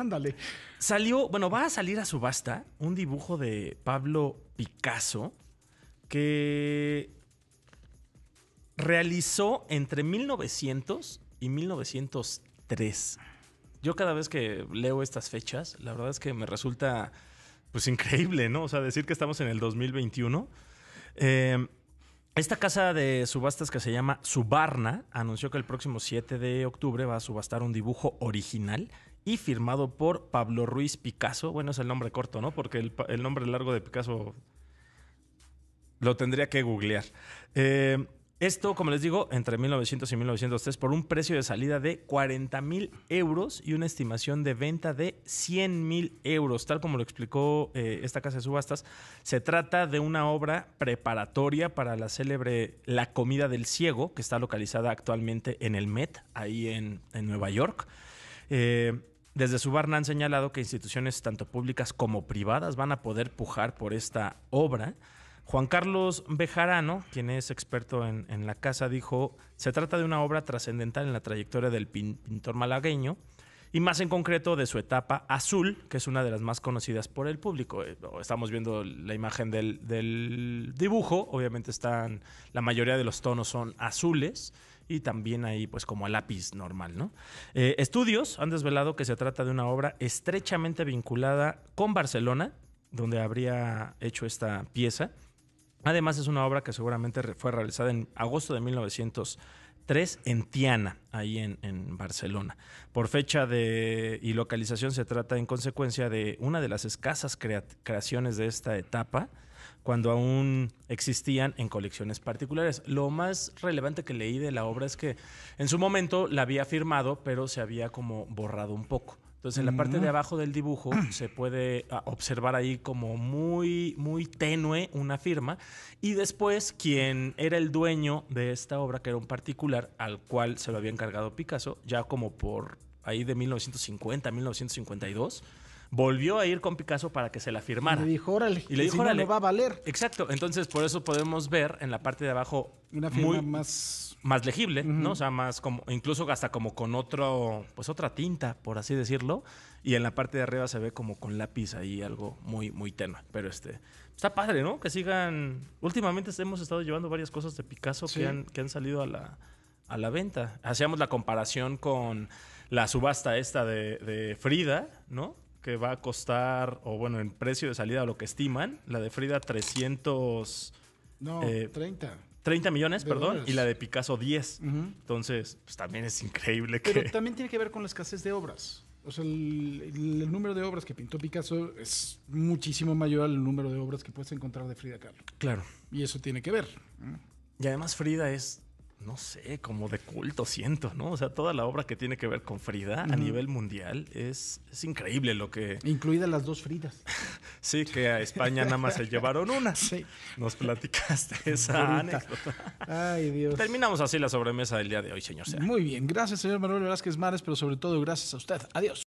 Ándale. Salió, bueno, va a salir a subasta un dibujo de Pablo Picasso que realizó entre 1900 y 1903. Yo cada vez que leo estas fechas, la verdad es que me resulta pues increíble, ¿no? O sea, decir que estamos en el 2021. Em, esta casa de subastas que se llama Subarna anunció que el próximo 7 de octubre va a subastar un dibujo original y firmado por Pablo Ruiz Picasso. Bueno, es el nombre corto, ¿no? Porque el, nombre largo de Picasso lo tendría que googlear. Eh, esto, como les digo, entre 1900 y 1903 por un precio de salida de 40 mil euros y una estimación de venta de 100 mil euros. Tal como lo explicó eh, esta casa de subastas, se trata de una obra preparatoria para la célebre La Comida del Ciego, que está localizada actualmente en el Met, ahí en Nueva York. Eh, desde su barna han señalado que instituciones tanto públicas como privadas van a poder pujar por esta obra. Juan Carlos Bejarano, quien es experto en, la casa, dijo, se trata de una obra trascendental en la trayectoria del pintor malagueño, y más en concreto de su etapa azul, que es una de las más conocidas por el público. Eh, estamos viendo la imagen del, dibujo, obviamente están, la mayoría de los tonos son azules y también ahí pues como a lápiz normal, ¿no? Eh, estudios han desvelado que se trata de una obra estrechamente vinculada con Barcelona, donde habría hecho esta pieza. Además es una obra que seguramente fue realizada en agosto de 1900 Tres en Tiana, ahí en, Barcelona. Por fecha de, y localización se trata en consecuencia de una de las escasas creaciones de esta etapa, cuando aún existían en colecciones particulares. Lo más relevante que leí de la obra es que en su momento la había firmado, pero se había como borrado un poco. Entonces, en la parte de abajo del dibujo se puede ah, observar ahí como muy, muy tenue una firma. Y después, quien era el dueño de esta obra, que era un particular al cual se lo había encargado Picasso, ya como por ahí de 1950, 1952, volvió a ir con Picasso para que se la firmara. Y le dijo, órale, y le dijo, órale. va a valer. Exacto, entonces por eso podemos ver en la parte de abajo una firma más más legible, ¿no? O sea, más como incluso hasta como con otro pues otra tinta, por así decirlo, y en la parte de arriba se ve como con lápiz ahí algo muy muy tenue, pero este está padre, ¿no? Que sigan últimamente hemos estado llevando varias cosas de Picasso que han que han salido a la a la venta. Hacíamos la comparación con la subasta esta de, de Frida, ¿no? que va a costar, o bueno, en precio de salida, lo que estiman, la de Frida 300... No, 30. Eh, millones, perdón, y la de Picasso 10. Entonces, pues también es increíble Pero también tiene que ver con la escasez de obras. O sea, el, número de obras que pintó Picasso es muchísimo mayor al número de obras que puedes encontrar de Frida Kahlo. Claro. Y eso tiene que ver. Y además Frida es no sé, como de culto, siento, ¿no? O sea, toda la obra que tiene que ver con Frida a nivel mundial es, es increíble lo que... Incluidas las dos Fridas. sí, que a España nada más se llevaron una. Sí. Nos platicaste esa anécdota. Ay, Dios. Terminamos así la sobremesa del día de hoy, señor. Sea. Muy bien, gracias, señor Manuel Velázquez Mares, pero sobre todo gracias a usted. Adiós.